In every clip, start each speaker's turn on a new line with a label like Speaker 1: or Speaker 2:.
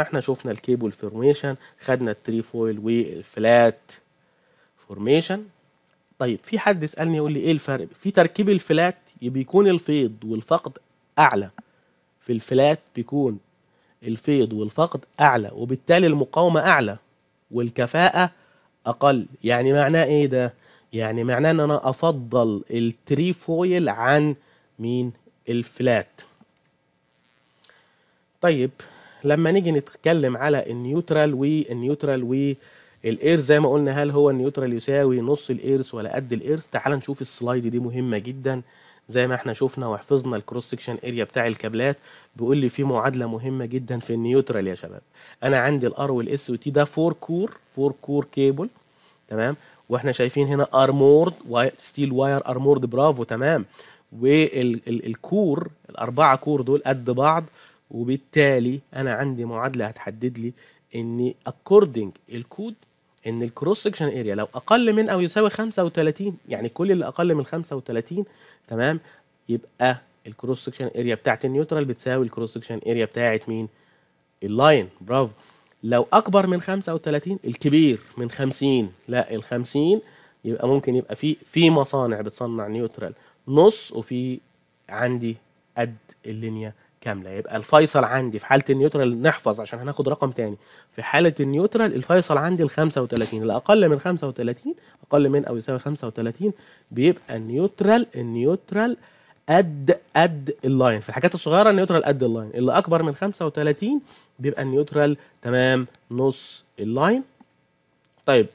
Speaker 1: احنا شفنا الكيبل فورميشن خدنا التري فويل والفلات فورميشن طيب في حد يسالني يقول لي ايه الفرق في تركيب الفلات بيكون الفيض والفقد اعلى في الفلات بيكون الفيض والفقد اعلى وبالتالي المقاومه اعلى والكفاءه اقل يعني معناه ايه ده يعني معناه ان انا افضل التري فويل عن مين الفلات طيب لما نيجي نتكلم على النيوترال والنيوترال والاير زي ما قلنا هل هو النيوترال يساوي نص الايرث ولا قد الايرث تعال نشوف السلايد دي مهمه جدا زي ما احنا شفنا وحفظنا الكروس سكشن اريا بتاع الكابلات بيقول لي في معادله مهمه جدا في النيوترال يا شباب انا عندي الار والاس وتي ده فور كور فور كور كيبل تمام واحنا شايفين هنا ارمورد ستيل واير ارمورد برافو تمام والكور الاربعه كور دول قد بعض وبالتالي انا عندي معادله هتحدد لي ان اكوردنج الكود ان الكروس سكشن اريا لو اقل من او يساوي 35 يعني كل اللي اقل من 35 تمام يبقى الكروس سكشن اريا بتاعت النيوترال بتساوي الكروس سكشن اريا بتاعت مين اللاين برافو لو اكبر من 35 الكبير من 50 لا ال 50 يبقى ممكن يبقى في في مصانع بتصنع نيوترال نص وفي عندي قد اللينيا كامله يبقى الفيصل عندي في حاله النيوترال نحفظ عشان هناخد رقم تاني في حاله النيوترال الفيصل عندي ال 35 الاقل من 35 اقل من او يساوي 35 بيبقى النيوترال النيوترال قد قد اللاين في الحاجات الصغيره النيوترال قد اللاين اللي اكبر من 35 بيبقى النيوترال تمام نص اللاين طيب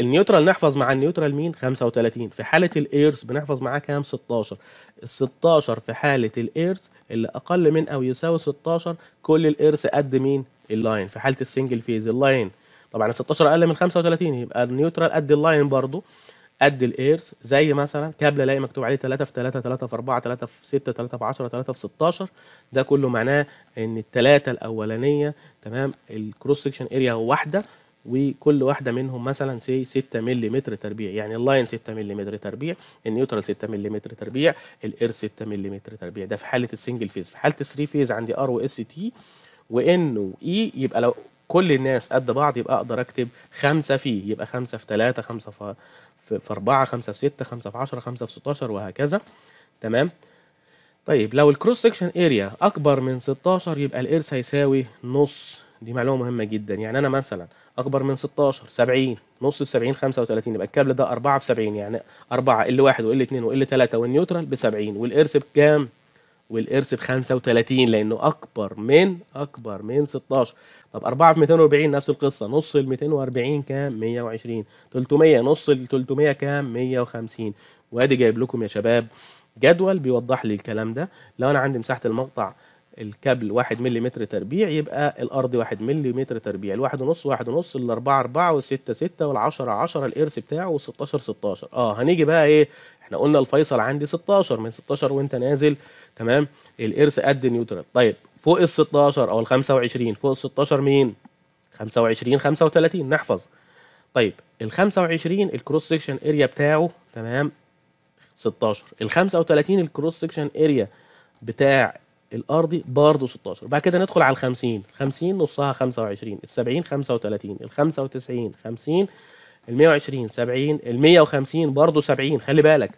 Speaker 1: النيوترال نحفظ مع النيوترال مين 35 في حاله الايرث بنحفظ معاه كام 16 ال 16 في حاله الايرث اللي اقل من او يساوي 16 كل الايرث قد مين اللاين في حاله السنجل فيز اللاين طبعا ال 16 اقل من 35 يبقى النيوترال قد اللاين برضو قد الايرث زي مثلا كابل الاقي مكتوب عليه 3 في 3 3 في 4 3 في 6 3 في 10 3 في 16 ده كله معناه ان الثلاثه الاولانيه تمام الكروس سكشن اريا واحده وكل واحده منهم مثلا سي 6 ملم تربيع يعني اللاين 6 ملم تربيع النيوترال 6 ملم تربيع الاير 6 ملم تربيع ده في حاله السنجل فيز في حاله 3 فيز عندي ار واس تي وان واي يبقى لو كل الناس قد بعض يبقى اقدر اكتب 5 في يبقى 5 في 3 5 في في 4 5 في 6 5 في 10 5 في 16 وهكذا تمام طيب لو الكروس سكشن اريا اكبر من 16 يبقى الارث هيساوي نص دي معلومه مهمه جدا يعني انا مثلا اكبر من 16 70 نص ال 70 35 يبقى الكابل ده 4 في 70 يعني 4 ال 1 وال 2 وال 3 والنيوترال ب 70 والارث بكام؟ والارث ب 35 لانه اكبر من اكبر من 16 طب 4 في 240 نفس القصه نص ال 240 كام 120 300 نص ال 300 كام 150 وادي جايب لكم يا شباب جدول بيوضح لي الكلام ده لو انا عندي مساحه المقطع الكابل 1 ملم تربيع يبقى الارض 1 ملم تربيع 1.5 15 ونص 4 4 الاربعة 6 6 ستة 10 10 الارث بتاعه وال16 16 اه هنيجي بقى ايه احنا قلنا الفيصل عندي 16 من 16 وانت نازل تمام الارث قد نيوترال طيب فوق ال 16 او ال 25 فوق ال 16 مين 25 35 نحفظ طيب ال 25 الكروس سكشن اريا بتاعه تمام 16 ال 35 الكروس سكشن اريا بتاع الارضي برضه 16 بعد كده ندخل على ال 50 50 نصها 25 ال 70 35 ال 95 50 ال 120 70 ال 150 برضه 70 خلي بالك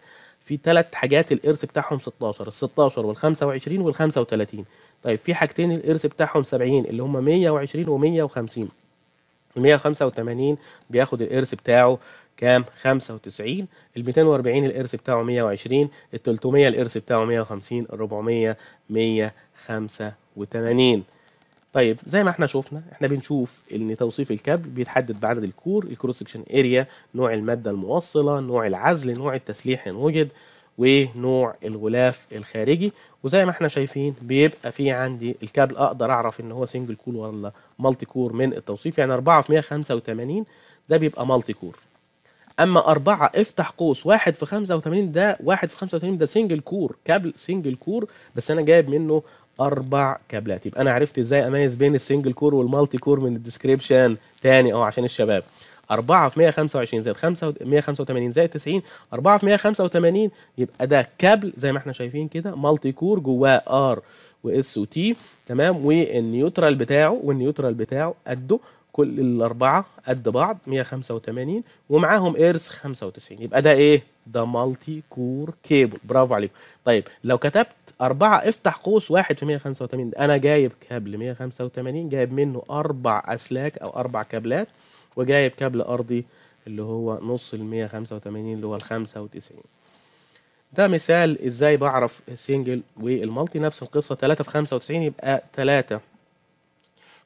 Speaker 1: في ثلاث حاجات الارث بتاعهم 16 ال 16 وال 25 وال 35 طيب في حاجتين الارث بتاعهم 70 اللي هم 120 و 150 ال 185 بياخد الارث بتاعه كام 95 ال 240 الارث بتاعه 120 ال 300 الارث بتاعه 150 ال 400 185 طيب زي ما احنا شفنا احنا بنشوف ان توصيف الكابل بيتحدد بعدد الكور الكروس سكشن اريا نوع الماده الموصله نوع العزل نوع التسليح ان وجد ونوع الغلاف الخارجي وزي ما احنا شايفين بيبقى في عندي الكابل اقدر اعرف ان هو سنجل كور ولا مالتي كور من التوصيف يعني 4 في 185 ده بيبقى مالتي كور اما أربعة افتح قوس واحد في 85 ده واحد في 85 ده سنجل كور كابل سنجل كور بس انا جايب منه اربع كابلات يبقى انا عرفت ازاي اميز بين السنجل كور والمالتي كور من الديسكريبشن تاني اه عشان الشباب 4 في 125 زائد 5 185 زائد 90 4 في 185 يبقى ده كابل زي ما احنا شايفين كده مالتي كور جواه ار واس وتي تمام والنيوترال بتاعه والنيوترال بتاعه قده كل الاربعه قد بعض 185 ومعاهم ايرس 95 يبقى ده ايه؟ ده مالتي كور كيبل برافو عليكم طيب لو كتبت أربعة افتح قوس واحد في 185 أنا جايب كابل 185 جايب منه أربع أسلاك أو أربع كابلات وجايب كابل أرضي اللي هو نص ال 185 اللي هو ال 95 ده مثال ازاي بعرف السنجل والمالتي نفس القصة 3 في 95 يبقى 3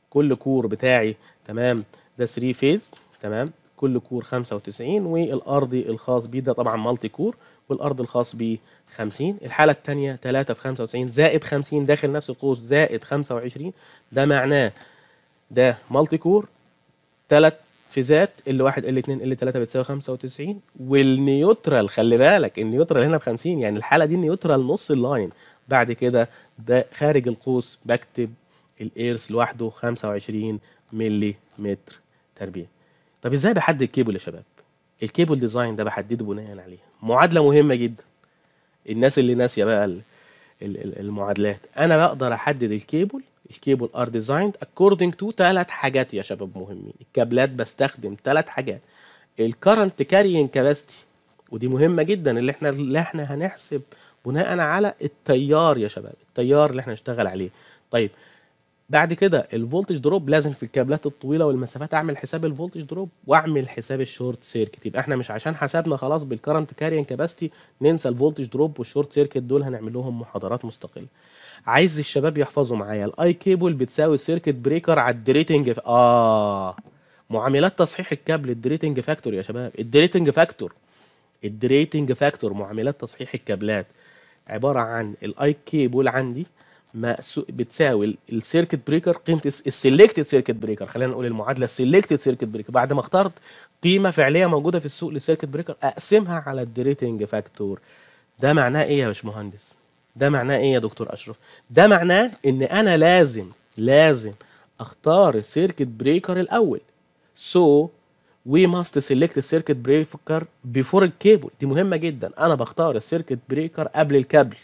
Speaker 1: كل كور بتاعي تمام ده 3 فيز تمام كل كور 95 والارضي الخاص بيه ده طبعا مالتي كور والارض الخاص ب 50 الحاله الثانيه 3 في 95 زائد 50 داخل نفس القوس زائد 25 ده معناه ده مالتي كور ثلاث فيزات ال 1 ال 2 ال 3 بتساوي 95 والنيوترال خلي بالك النيوترال هنا ب 50 يعني الحاله دي النيوترال نص اللاين بعد كده ده خارج القوس بكتب الايرس لوحده 25 ملي متر تربيع طب ازاي بحدد الكيبل يا شباب الكيبل ديزاين ده بحدده بناء عليه معادله مهمه جدا الناس اللي ناسيه بقى المعادلات انا بقدر احدد الكيبل الكيبل ار ديزايند اكوردنج تو ثلاث حاجات يا شباب مهمين الكابلات بستخدم ثلاث حاجات الكرنت كارينج كاباستي ودي مهمه جدا اللي احنا اللي احنا هنحسب بناء على التيار يا شباب التيار اللي احنا نشتغل عليه طيب بعد كده الفولتج دروب لازم في الكابلات الطويله والمسافات اعمل حساب الفولتج دروب واعمل حساب الشورت سيركت يبقى احنا مش عشان حسبنا خلاص بالكرنت كاريان كاباستي ننسى الفولتج دروب والشورت سيركت دول هنعمل لهم محاضرات مستقله عايز الشباب يحفظوا معايا الاي كيبل بتساوي سيركت بريكر على الدريتنج ف... اه معاملات تصحيح الكابل الدريتنج فاكتور يا شباب الدريتنج فاكتور الدريتنج فاكتور معاملات تصحيح الكابلات عباره عن الاي كيبل عندي بتساوي السيركت بريكر قيمه السيلكتد سيركت بريكر خلينا نقول المعادله السيلكتد سيركت بريكر بعد ما اخترت قيمه فعليه موجوده في السوق للسيركت بريكر اقسمها على الدريتنج فاكتور ده معناه ايه يا باشمهندس ده معناه ايه يا دكتور اشرف ده معناه ان انا لازم لازم اختار السيركت بريكر الاول سو وي ماست سيلكت السيركت بريكر بيفور الكيبل دي مهمه جدا انا بختار السيركت بريكر قبل الكابل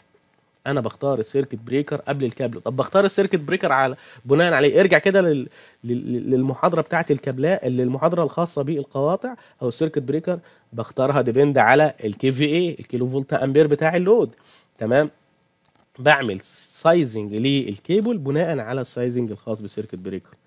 Speaker 1: انا بختار السيركت بريكر قبل الكابل طب بختار السيركت بريكر على بناء عليه ارجع كده لل... للمحاضره بتاعت الكابلاء اللي المحاضره الخاصه بالقواطع او السيركت بريكر بختارها ديبند على الكي في اي الكيلو فولت امبير بتاع اللود تمام بعمل سايزنج للكيبل بناء على السايزنج الخاص بسيركت بريكر